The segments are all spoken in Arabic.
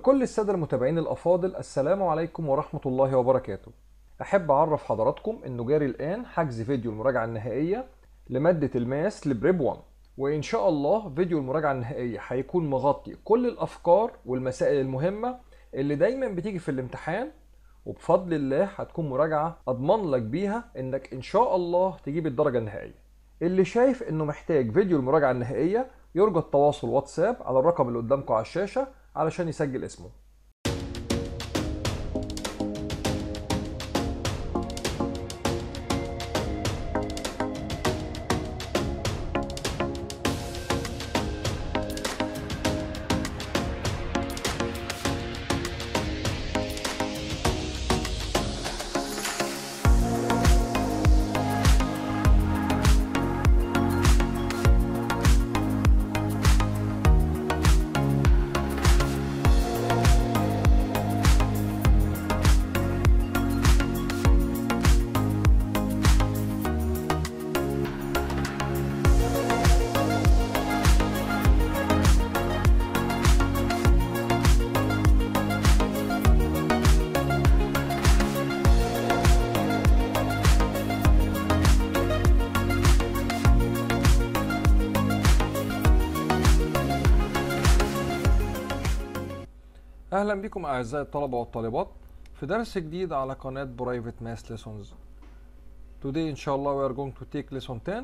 لكل السادة المتابعين الأفاضل السلام عليكم ورحمة الله وبركاته أحب أعرف حضراتكم إنه جاري الآن حجز فيديو المراجعة النهائية لمادة الماس لبريب 1 وإن شاء الله فيديو المراجعة النهائية هيكون مغطي كل الأفكار والمسائل المهمة اللي دايما بتيجي في الامتحان وبفضل الله هتكون مراجعة أضمن لك بيها إنك إن شاء الله تجيب الدرجة النهائية اللي شايف إنه محتاج فيديو المراجعة النهائية يرجى التواصل واتساب على الرقم اللي قدامكم على الشاشة علشان يسجل اسمه اهلا بكم اعزائي الطلبه والطالبات في درس جديد على قناه برايفت ماس ليسونز today ان شاء الله we are going to take lesson 10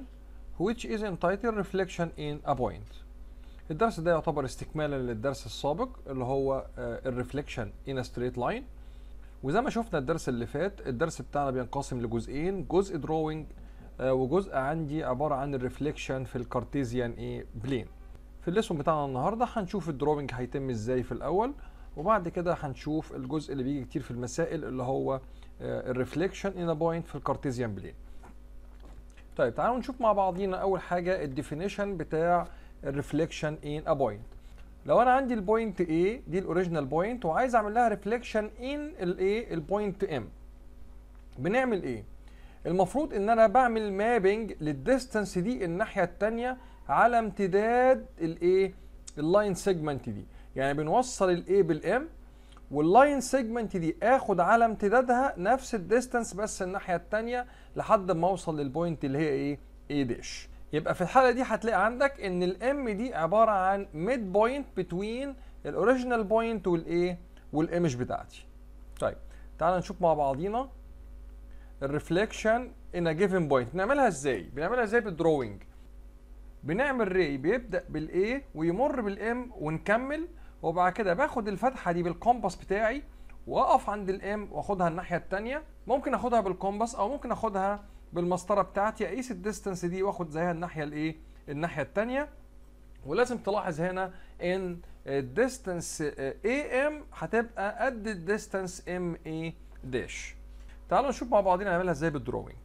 which is entitled reflection in a point الدرس ده يعتبر استكمالا للدرس السابق اللي هو الريفليكشن ان ستريت لاين وزي ما شفنا الدرس اللي فات الدرس بتاعنا بينقسم لجزئين جزء دروينج آه، وجزء عندي عباره عن الريفليكشن في الكارتيزيان ايه بلين في الليسون بتاعنا النهارده هنشوف الدروينج هيتم ازاي في الاول وبعد كده هنشوف الجزء اللي بيجي كتير في المسائل اللي هو الريفليكشن ان بوينت في الكارتيزيان بلين طيب تعالوا نشوف مع بعضينا اول حاجه الديفينيشن بتاع الريفليكشن ان ا بوينت لو انا عندي البوينت A دي الاوريجينال بوينت وعايز اعمل لها ريفليكشن ان الايه البوينت M بنعمل ايه المفروض ان انا بعمل مابنج للديستانس دي الناحيه الثانيه على امتداد الايه اللاين سيجمنت دي يعني بنوصل الاي بالام واللاين سيجمنت دي اخد على امتدادها نفس الديستنس بس الناحيه الثانيه لحد ما اوصل للبوينت اللي هي ايه اي داش يبقى في الحاله دي هتلاقي عندك ان الام دي عباره عن ميد بوينت بتوين الاوريجينال بوينت والايه والايمج بتاعتي طيب تعال نشوف مع بعضينا الريفليكشن ان ا جيفن بوينت بنعملها ازاي بنعملها ازاي بالدروينج بنعمل ري بيبدا بالايه ويمر بالام ونكمل وبعد كده باخد الفتحه دي بالكومباس بتاعي واقف عند الام واخدها الناحيه الثانيه ممكن اخدها بالكومباس او ممكن اخدها بالمسطره بتاعتي اقيس الديستنس دي واخد زيها الناحيه الايه الناحيه الثانيه ولازم تلاحظ هنا ان الديستنس اي ام هتبقى قد الديستنس ام اي داش تعالوا نشوف مع بعضنا نعملها ازاي بالدروينج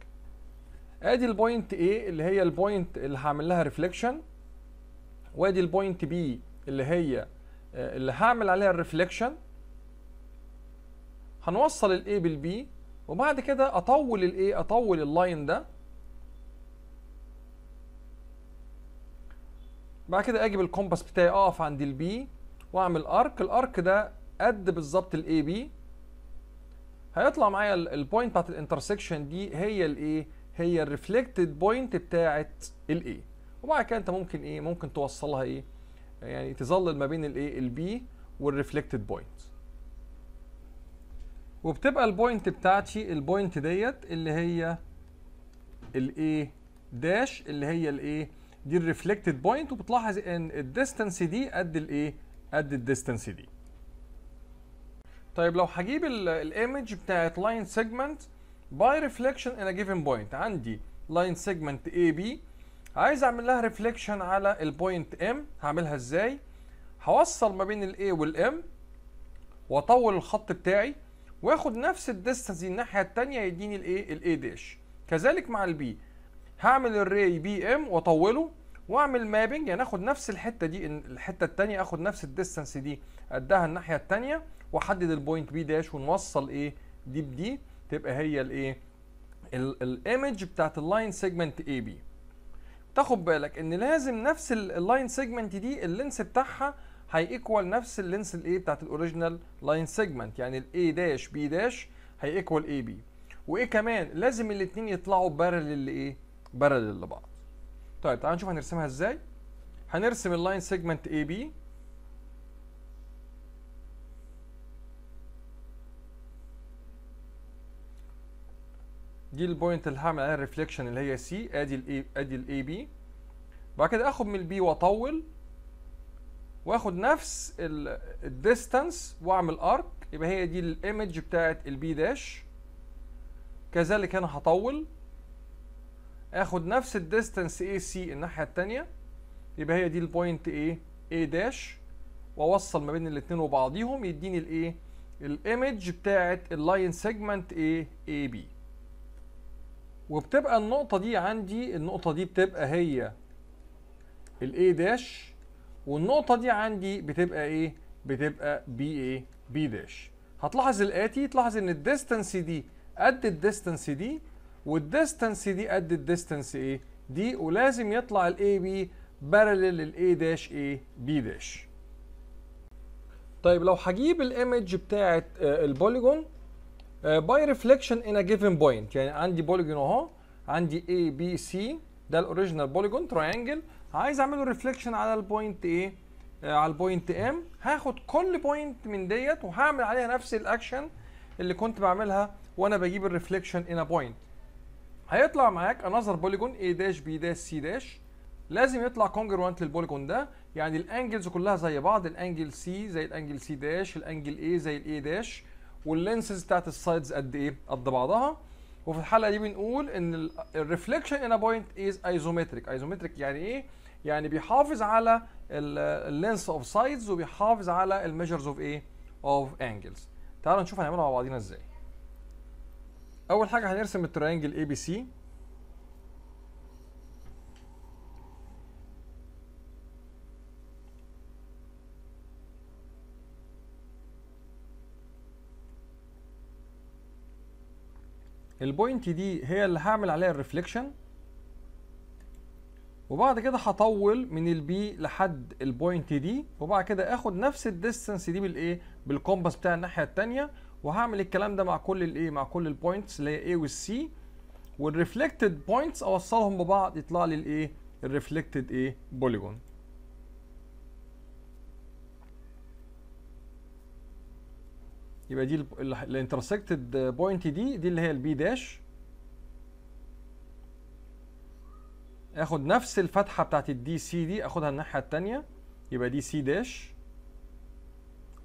ادي البوينت A اللي هي البوينت اللي هعمل لها ريفليكشن وادي البوينت B اللي هي آه، اللي هعمل عليها الريفليكشن هنوصل الاي بالبي وبعد كده اطول الايه اطول اللاين ده بعد كده اجي بالكومباس بتاعي اقف عند البي واعمل ارك الارك ده قد بالظبط الاي بي هيطلع معايا البوينت بتاعت الانترسكشن دي هي الايه هي الريفلكتد بوينت بتاعت الاي وبعد كده انت ممكن ايه ممكن توصلها ايه يعني تظلل ما بين الايه البي والريفلكتد بوينت وبتبقى البوينت بتاعتي البوينت ديت اللي هي الايه داش اللي هي الايه دي الريفلكتد بوينت وبتلاحظ ان الديستانس دي قد الايه قد الديستانس دي طيب لو هجيب الايمج بتاعت لاين سيجمنت باي ريفلكشن ان ا جيفن بوينت عندي لاين سيجمنت اي بي عايز اعمل لها ريفليكشن على البوينت ام هعملها ازاي هوصل ما بين الاي والام واطول الخط بتاعي واخد نفس الديستنس دي الناحيه الثانيه يديني الايه الاي داش كذلك مع البي هعمل الري بي ام واطوله واعمل مابنج يعني اخد نفس الحته دي الحته الثانيه اخد نفس الديستنس دي قدها الناحيه الثانيه واحدد البوينت بي داش ونوصل ايه دي بدي تبقى هي الايه الايمج بتاعت اللاين سيجمنت اي بي تاخد بالك ان لازم نفس اللاين سيجمنت دي اللينس بتاعها هيكوال نفس اللينس الايه بتاعت الاوريجينال لاين سيجمنت يعني الاي داش بي داش هيكوال اي بي وايه كمان لازم الاثنين يطلعوا بارل لايه بارل لبعض طيب تعال نشوف هنرسمها ازاي هنرسم اللاين سيجمنت اي بي دي البوينت اللي هعمل عليها الريفليكشن اللي هي سي ادي الاي ادي الاي بي بعد كده اخد من البي واطول واخد نفس الديستانس واعمل ارك يبقى هي دي الايمج بتاعت البي داش كذلك انا هطول اخد نفس الديستانس اي سي الناحيه الثانيه يبقى هي دي البوينت ايه اي داش واوصل ما بين الاثنين وبعضيهم يديني الايه الايمج بتاعت اللاين سيجمنت ايه اي بي وبتبقى النقطة دي عندي النقطة دي بتبقى هي ال A داش والنقطة دي عندي بتبقى ايه؟ بتبقى B A B داش هتلاحظ الآتي تلاحظ ان Distance دي قد Distance دي Distance دي قد Distance ايه؟ دي ولازم يطلع ال B بارلل لل A داش A B داش طيب لو هجيب الايمج بتاعت آه، البوليجون باي ريفليكشن ان ا جيفن بوينت يعني عندي بوليجون اهو عندي اي بي سي ده الاوريجينال بوليجون تراينجل عايز اعمله ريفليكشن على البوينت ايه uh, على البوينت ام هاخد كل بوينت من ديت وهعمل عليها نفس الاكشن اللي كنت بعملها وانا بجيب الريفليكشن ان ا بوينت هيطلع معاك انذر بوليجون اي داش بي داش سي داش لازم يطلع كونجروانت للبوليجون ده يعني الانجلز كلها زي بعض الانجل سي زي الانجل سي داش الانجل اي زي الاي داش واللينسز بتاعت السايدز قد ايه قد بعضها وفي الحلقه دي بنقول ان الريفليكشن ان بوينت از ايزومتريك ايزومتريك يعني ايه يعني بيحافظ على اللينس اوف سايدز وبيحافظ على الميجرز اوف ايه اوف انجلز تعالوا نشوف هنعملها مع بعضينا ازاي اول حاجه هنرسم التريانجل اي بي سي البوينت دي هي اللي هعمل عليها الريفليكشن وبعد كده هطول من البي لحد البوينت دي وبعد كده اخد نفس الديستنس دي بالايه بالكومباس بتاع الناحيه الثانيه وهعمل الكلام ده مع كل الايه مع كل البوينتس اللي هي ايه والسي والريفلكتد بوينتس اوصلهم ببعض يطلع لي الايه الريفلكتد ايه بوليجون يبقى دي الانترسكتد بوينت دي دي اللي هي البي داش اخد نفس الفتحه بتاعت الدي سي دي اخدها الناحيه الثانيه يبقى دي سي داش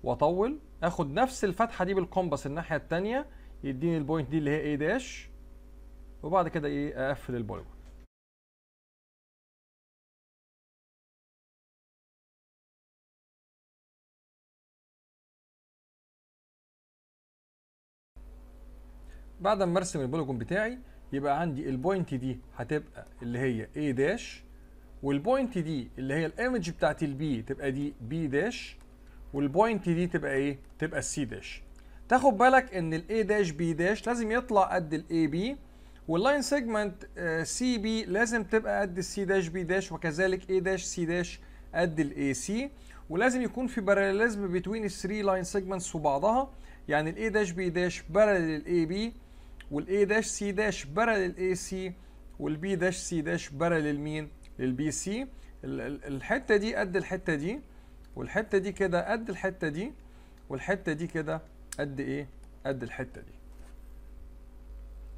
واطول اخد نفس الفتحه دي بالكومباس الناحيه الثانيه يديني البوينت دي اللي هي اي داش وبعد كده ايه اقفل البوليجون بعد ما ارسم البوليجون بتاعي يبقى عندي البوينت دي هتبقى اللي هي A داش والبوينت دي اللي هي الايمج بتاعت البي تبقى دي بي داش والبوينت دي تبقى ايه؟ تبقى C داش. تاخد بالك ان ال A داش بي داش لازم يطلع قد الاي بي واللاين سيجمنت سي بي لازم تبقى قد السي داش بي داش وكذلك اي داش سي داش قد الاي سي ولازم يكون في باراليزم بين الثري لاين سيجمنتس وبعضها يعني الاي داش بي داش بارل الاي بي والاي داش سي داش برا للاي سي والبي داش سي داش برا للمين للبي سي الحته دي قد الحته دي والحته دي كده قد الحته دي والحته دي كده قد ايه قد الحته دي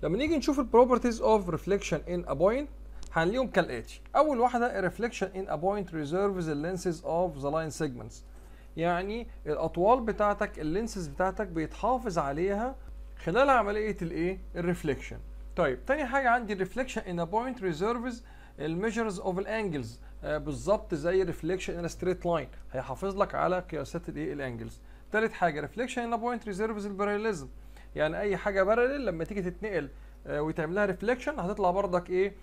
لما نيجي نشوف البروبرتيز اوف ريفليكشن ان ا بوينت هنلاقيهم كالاتي اول واحده الريفليكشن ان ا بوينت ريزيرفز اللينسز اوف ذا لاين سيجمنتس يعني الاطوال بتاعتك اللينسز بتاعتك بيتحافظ عليها خلال عمليه الايه الريفليكشن طيب تاني حاجه عندي الريفليكشن ان بوينت ريزيرفز الميجرز اوف الانجلز بالظبط زي الريفليكشن ان ستريت لاين هيحافظ لك على قياسات الايه الانجلز تالت حاجه ريفليكشن ان بوينت ريزيرفز الباراليزم يعني اي حاجه باراليل لما تيجي تتنقل آه، ويتعمل لها ريفليكشن هتطلع بردك ايه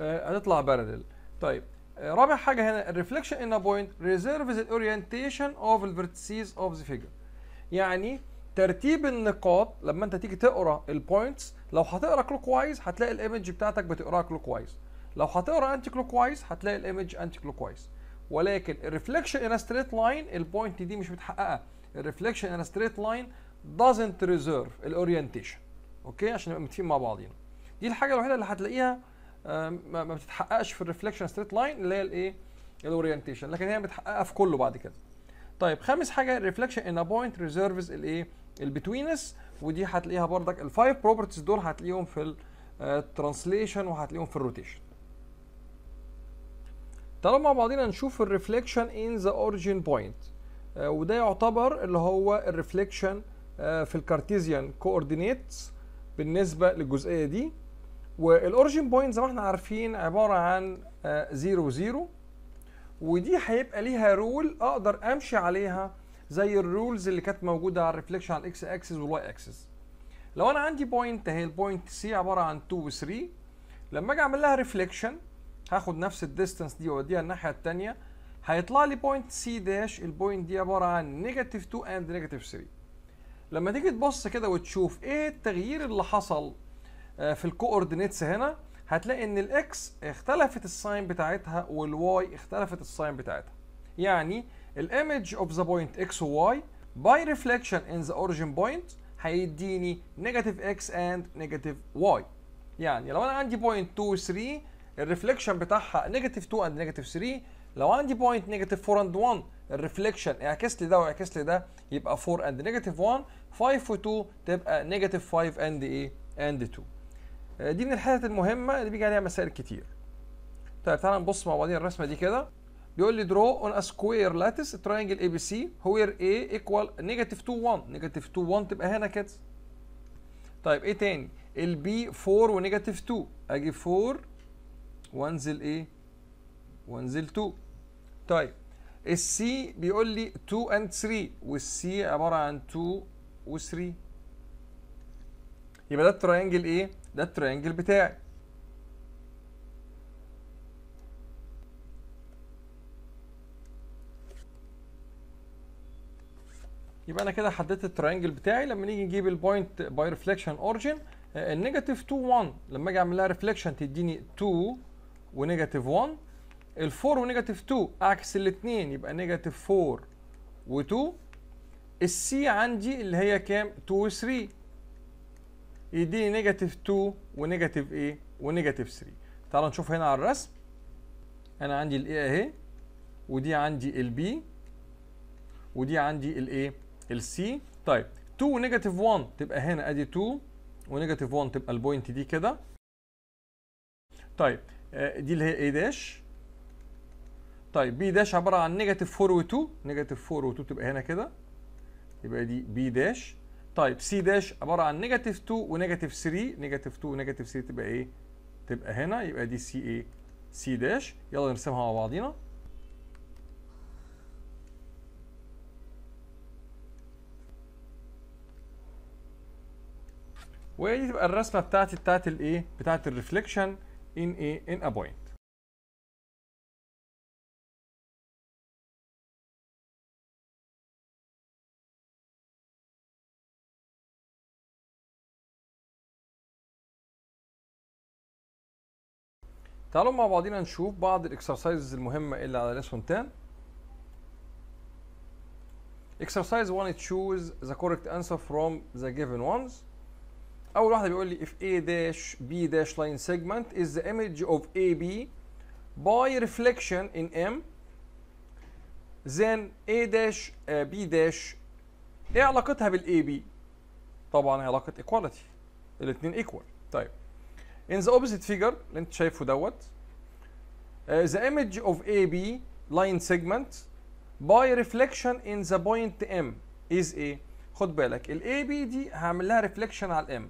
آه، هتطلع باراليل طيب آه، رابع حاجه هنا الريفليكشن ان بوينت ريزيرفز الاورينتيشن اوف الفيرتسيز اوف ذا فيجر يعني ترتيب النقاط لما انت تيجي تقرا البوينتس لو هتقرا كلوك وايز هتلاقي الايمج بتاعتك بتقراها كلوك وايز لو هتقرا انتي كلوك وايز هتلاقي الايمج انتي كلوك وايز ولكن الريفلكشن ان ستريت لاين البوينت دي مش متحققه الريفلكشن ان ستريت لاين doesn't ريزيرف الاورينتيشن اوكي عشان نبقى متفقين مع بعضينا دي الحاجه الوحيده اللي هتلاقيها آه، ما بتتحققش في الريفلكشن ستريت لاين اللي هي الايه الاورينتيشن لكن هي متحققه في كله بعد كده طيب خامس حاجه ريفلكشن ان ا بوينت ريزيرفز الايه البتوينس ودي هتلاقيها بردك الفايف بروبرتيز دول هتلاقيهم في الترانسليشن آه، وهتلاقيهم في الروتيشن تعالوا مع بعضينا نشوف الريفليكشن ان ذا اوريجين بوينت وده يعتبر اللي هو الريفليكشن آه، في الكارتيزيان كوردينيتس بالنسبه للجزئيه دي والاوريجين بوينت زي ما احنا عارفين عباره عن 0 آه، 0 ودي هيبقى ليها رول اقدر امشي عليها زي الرولز اللي كانت موجوده على الريفليكشن على الاكس اكسس والواي اكسس لو انا عندي بوينت اهي البوينت سي عباره عن 2 و 3 لما اجي اعمل لها ريفليكشن هاخد نفس الديستانس دي واوديها الناحيه الثانيه هيطلع لي بوينت سي داش البوينت دي عباره عن نيجاتيف 2 اند نيجاتيف 3 لما تيجي تبص كده وتشوف ايه التغيير اللي حصل آه، في الكوردينيتس هنا هتلاقي ان الاكس اختلفت الساين بتاعتها والواي اختلفت الساين بتاعتها يعني of اوف ذا بوينت اكس وواي باي ريفليكشن ان ذا اوريجين بوينت هيديني نيجاتيف اكس اند نيجاتيف واي يعني لو انا عندي بوينت 2 و 3 الريفليكشن بتاعها نيجاتيف 2 اند نيجاتيف 3 لو عندي بوينت نيجاتيف 4 اند 1 الريفليكشن اعكس لي ده واعكس لي ده يبقى 4 اند نيجاتيف 1 5 و 2 تبقى نيجاتيف 5 اند ايه اند 2 دي من الحتت المهمه اللي بيجي عليها مسائل كتير طيب تعالى نبص مع بعضين الرسمه دي كده بيقول لي draw on a square lattice triangle ABC where A equal negative 2 1 negative 2 1 تبقى هنا كده طيب ايه تاني ال B 4 و negative 2 اجي 4 وانزل ايه وانزل 2 طيب ال C بيقول لي 2 and 3 وال C عباره عن 2 و3 يبقى ده التراينجل ايه ده التراينجل بتاعي يبقى انا كده حددت الترينجل بتاعي لما نيجي نجيب البوينت باي ريفليكشن اوريجن النيجاتيف 2 1 لما اجي اعمل لها ريفليكشن تديني 2 ونيجاتيف 1 ال4 ونيجاتيف 2 عكس الاثنين يبقى نيجاتيف 4 و2 السي عندي اللي هي كام 2 و3 يديني نيجاتيف 2 ونيجاتيف ايه ونيجاتيف 3 تعال نشوف هنا على الرسم انا عندي الاي اهي ودي عندي البي ودي عندي الايه السي طيب 2 ونيجاتيف 1 تبقى هنا ادي 2 ونيجاتيف 1 تبقى البوينت دي كده طيب آه، دي اللي هي A داش طيب B داش عباره عن نيجاتيف 4 و2 نيجاتيف 4 و2 تبقى هنا كده يبقى دي B داش طيب C داش عباره عن نيجاتيف 2 ونيجاتيف 3 نيجاتيف 2 ونيجاتيف 3 تبقى ايه تبقى هنا يبقى دي C A C داش يلا نرسمها مع بعضينا ودي تبقى الرسمه بتاعتي بتاعت الايه بتاعت الريفليكشن ان ايه ان ابوينت تعالوا مع بعضينا نشوف بعض الاكسرسايزز المهمه اللي على ليسون 10 exercise 1 choose the correct answer from the given ones اول واحده بيقول لي if A dash B dash line segment is the image of AB by reflection in M then A dash B dash ايه علاقتها بالاي بي؟ طبعا علاقه ايكواليتي الاثنين ايكوال طيب in the opposite figure اللي انت شايفه دوت uh, the image of AB line segment by reflection in the point M is A خد بالك ال AB دي هعمل لها reflection على الام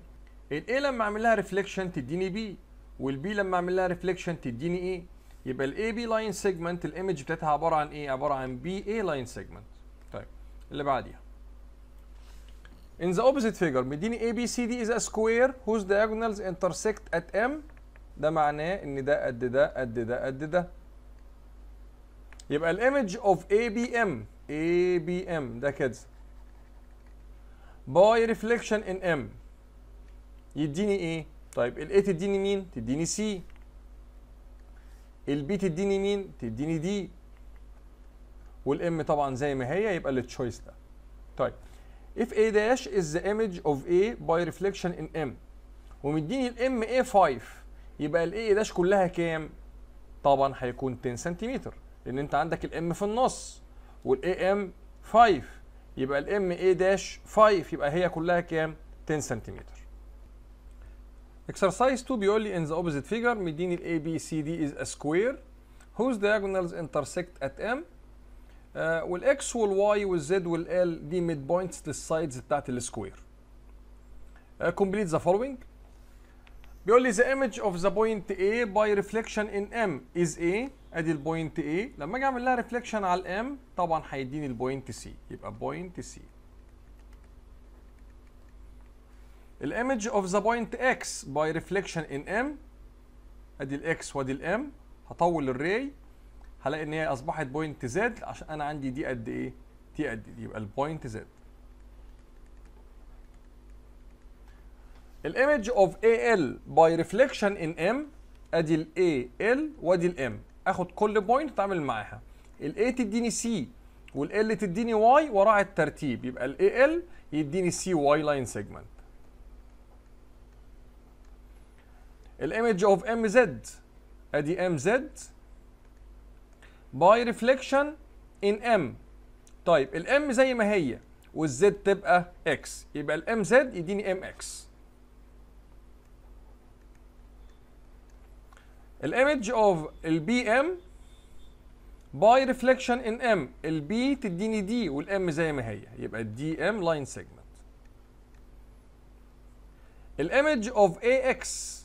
الاي لما اعمل لها ريفليكشن تديني بي والبي لما اعمل لها ريفليكشن تديني ايه يبقى الاي بي لاين سيجمنت الايمج بتاعتها عباره عن ايه عباره عن بي اي لاين سيجمنت طيب اللي بعديها In the opposite figure مديني اي بي سي دي is a square whose diagonals intersect at M ده معناه ان ده قد ده قد ده قد ده يبقى الايمج اوف اي بي ام اي بي ام ده كده باي ريفليكشن ان ام يديني ايه طيب الـ A تديني مين تديني C. الـ B تديني مين تديني D. والـ M طبعا زي ما هي يبقى التشويس ده طيب if a dash is the image of a by reflection in m ومديني الـ M a 5 يبقى الـ A داش كلها كام طبعا هيكون 10 سنتيمتر لان انت عندك الـ M في النص والـ A M 5 يبقى الـ M A داش 5 يبقى هي كلها كام 10 سنتيمتر Exercise 2 بيقول only in the opposite figure مديني ال ABCD is a square whose diagonals intersect at M uh, وال X وال Y وال Z وال L دي mid the للسايدز بتاعت ال square. Uh, complete the following بيقول لي the image of the point A by reflection in M is A the point A لما اجي اعمل لها reflection على M Taban طبعا هيديني point C a point C. image اوف ذا بوينت اكس باي ريفليكشن ان ام ادي الاكس وادي الام هطول الري هلاقي ان هي اصبحت بوينت زد عشان انا عندي دي قد ايه دي قد دي إيه؟ يبقى البوينت زد الايمج اوف ال باي ريفليكشن ان ام ادي ال AL وادي الام اخد كل بوينت اتعامل معاها ال A تديني C وال L تديني Y وراها الترتيب يبقى ال يديني C Y لاين سيجمنت الايمج اوف ام زد ادي ام زد باي ريفليكشن ان ام طيب الام زي ما هي والزد تبقى اكس يبقى الام زد يديني ام اكس الايمج اوف البي ام باي ريفليكشن ان ام البي تديني دي والام زي ما هي يبقى دي ام لاين سيجمنت الايمج اوف اي اكس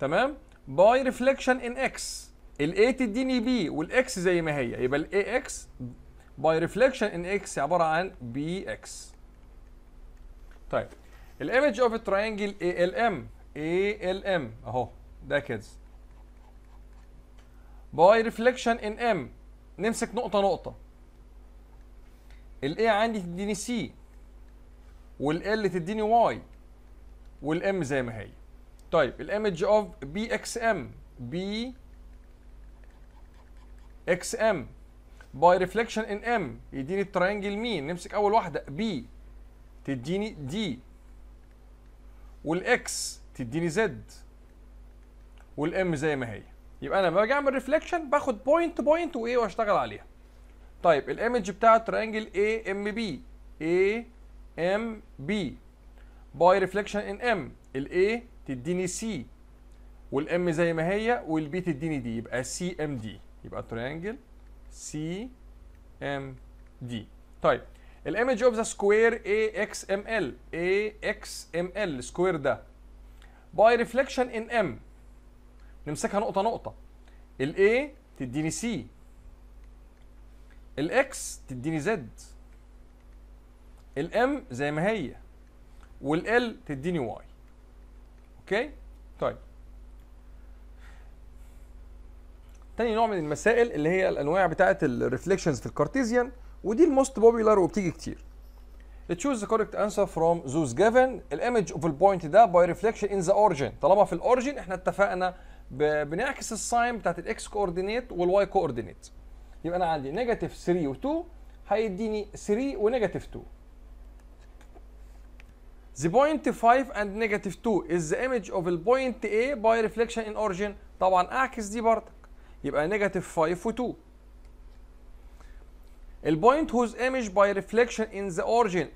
تمام باي ريفليكشن ان اكس الاي تديني بي والاكس زي ما هي يبقى الاي اكس باي ريفليكشن ان اكس عباره عن بي اكس طيب الايمج اوف التراينجل اي ال ام اي ال ام اهو ده كده باي ريفليكشن ان ام نمسك نقطه نقطه الاي عندي تديني سي والال تديني واي والام زي ما هي طيب الايمج اوف بي اكس ام بي اكس ام باي ريفليكشن ان ام يديني الترينجل مين نمسك اول واحده بي تديني دي والاكس تديني زد والام زي ما هي يبقى انا لما باجي اعمل ريفليكشن باخد بوينت بوينت وايه واشتغل عليها طيب الايمج بتاع الترينجل اي ام بي اي ام بي باي ريفليكشن ان ام الاي تديني سي والام زي ما هي والبي تديني دي يبقى سي ام دي يبقى تريانجل سي ام دي طيب الايمج اوف ذا سكوير اي اكس ام ال اي اكس ام ال السكوير ده باي ريفليكشن ان ام نمسكها نقطه نقطه الاي تديني سي الاكس تديني زد الام زي ما هي والال تديني واي اوكي طيب تاني نوع من المسائل اللي هي الانواع بتاعه الريفليكشنز في الكارتيزيان ودي الموست بوبيلار وبتيجي كتير تشوز ذا كوركت انسر فروم those جيفن الايمج اوف البوينت ده باي ريفليكشن ان ذا اوريجين طالما في الاوريجين احنا اتفقنا بنعكس الساين بتاعت الاكس كوردينيت والواي كوردينيت يبقى انا عندي نيجاتيف 3 و2 هيديني 3 ونيجاتيف 2 The point 5 and negative 2 is the image of the point A by reflection in origin طبعا اعكس دي بردك يبقى negative 5 و 2 The point whose image by reflection in the origin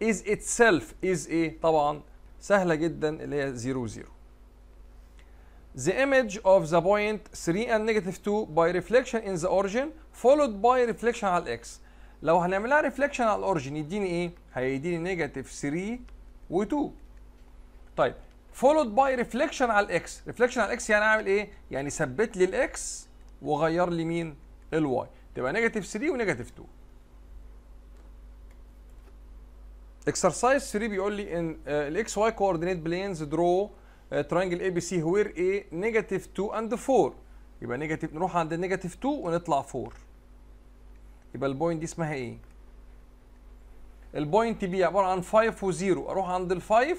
is itself is a طبعا سهلة جدا اللي هي 0 0 The image of the point 3 and negative 2 by reflection in the origin followed by reflection على x لو هنعملها reflection على origin يديني ايه؟ هيديني negative 3 و2 طيب فولود باي ريفليكشن على الاكس ريفليكشن على الاكس يعني اعمل ايه يعني ثبت لي الاكس وغير لي مين الواي تبقى نيجاتيف 3 ونيجاتيف 2 اكسرسايز 3 بيقول لي ان الاكس واي كوردينيت بلينز درو ترانجل اي بي سي وير اي نيجاتيف 2 اند 4 يبقى نيجاتيف نروح عند النيجاتيف 2 ونطلع 4 يبقى البوينت دي اسمها ايه البوينت بي عباره عن 5 و0 اروح عند ال 5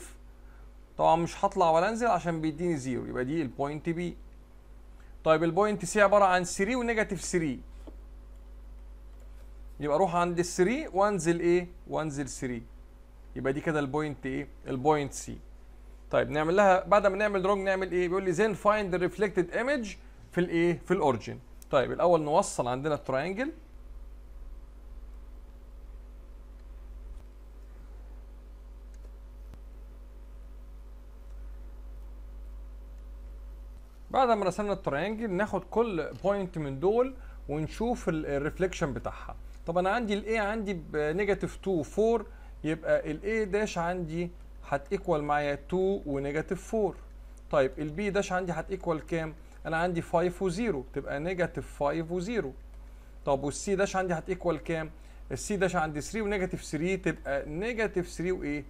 طبعا مش هطلع ولا انزل عشان بيديني 0 يبقى دي البوينت بي طيب البوينت سي عباره عن 3 ونيجاتيف 3 يبقى اروح عند ال 3 وانزل ايه وانزل 3 يبقى دي كده البوينت ايه البوينت سي طيب نعمل لها بعد ما نعمل دروج نعمل ايه بيقول لي زين فايند ريفلكتد ايمج في الايه في الاوريجن طيب الاول نوصل عندنا الترينجل بعد ما رسمنا الترينجل ناخد كل بوينت من دول ونشوف الريفليكشن بتاعها طب انا عندي الاي عندي بنيجاتيف 2 4 يبقى الاي داش عندي هتيكوال معايا 2 ونيجاتيف 4 طيب البي داش عندي هتيكوال كام انا عندي 5 و0 تبقى نيجاتيف 5 و0 طب والسي داش عندي هتيكوال كام السي داش عندي 3 ونيجاتيف 3 تبقى نيجاتيف 3 وايه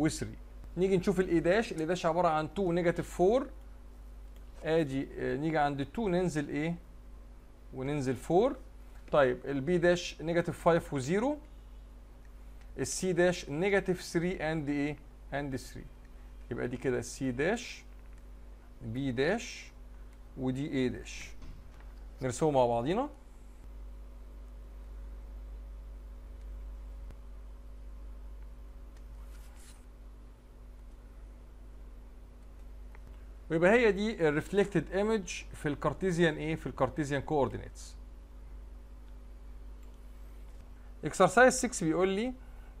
و3 نيجي نشوف الاي داش الاي داش عباره عن 2 ونيجاتيف 4 ادي آه، نيجي عند 2 ننزل ايه وننزل 4 طيب البي داش نيجاتيف 5 و0 السي داش نيجاتيف 3 اند ايه اند 3 يبقى دي كده السي داش بي داش ودي ايه داش نرسمه مع بعضينا ويبقى هي دي الريفلكتد ايمج في الكارتيزيان ايه في الكارتيزيان كوردينيتس اكسرسايز 6 بيقول لي سي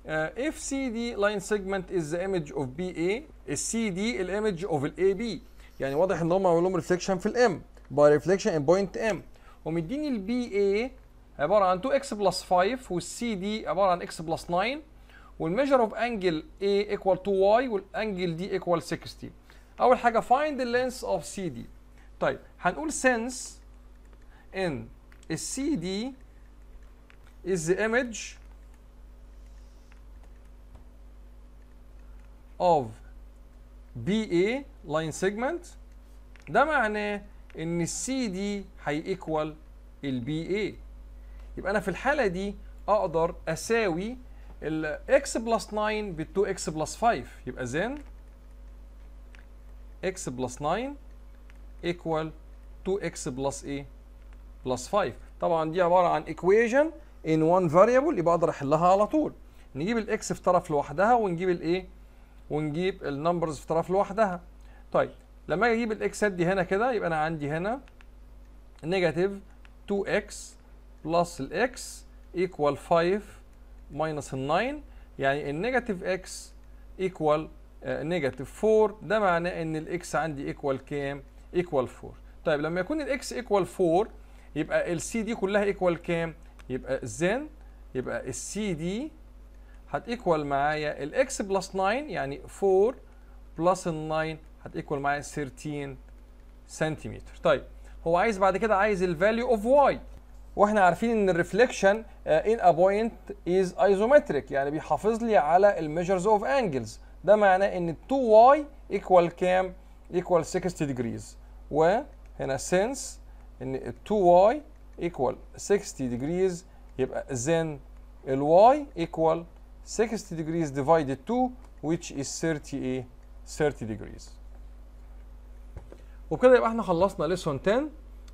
آه، CD line segment is the image of BA السي دي الايمج اوف الاي بي يعني واضح ان هم عملوا لهم ريفليكشن في الام باي ريفلكشن ان بوينت ام ومديني البي اي عباره عن 2 اكس بلس 5 والسي دي عباره عن اكس بلس 9 والميجر اوف انجل A equal 2 y والانجل D equal 60 اول حاجه find the length of CD طيب هنقول since ان CD is the image of BA line segment ده معناه ان السي دي هيكوال البي اي يبقى انا في الحاله دي اقدر اساوي الاكس بلس 9 بال 2 اكس بلس 5 يبقى زين x بلس 9 equal 2x بلس ايه بلس 5 طبعا دي عباره عن equation in one variable يبقى اقدر احلها على طول نجيب الاكس في طرف لوحدها ونجيب الايه ونجيب النمبرز في طرف لوحدها طيب لما اجي اجيب الاكسات دي هنا كده يبقى انا عندي هنا نيجاتيف 2x بلس الاكس ايكوال 5 ماينس ال 9 يعني النيجاتيف x ايكوال نيجاتيف آه، 4 ده معناه ان الاكس عندي ايكوال كام؟ ايكوال 4 طيب لما يكون الاكس ايكوال 4 يبقى السي دي كلها ايكوال كام؟ يبقى زين يبقى السي دي هتيكوال معايا الاكس بلس 9 يعني 4 بلس 9 هتيكوال معايا 13 سنتيمتر طيب هو عايز بعد كده عايز الفاليو اوف واي واحنا عارفين ان الريفليكشن ان ا بوينت از ايزومتريك يعني بيحافظ لي على الميجرز اوف انجلز ده معناه ان 2y ايكوال كام؟ ايكوال 60 ديجريز وهنا سينس ان 2y ايكوال 60 ديجريز يبقى زين الواي ايكوال 60 ديجريز ديفايد 2 which is 30 30 ديجريز وبكده يبقى احنا خلصنا ليسون 10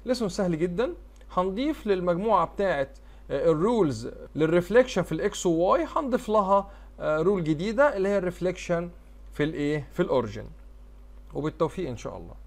ليسون سهل جدا هنضيف للمجموعه بتاعه آه، الرولز للريفليكشن في الاكس وواي هنضيف لها رول آه، جديده اللي هي الريفليكشن في الايه في الاوريجن وبالتوفيق ان شاء الله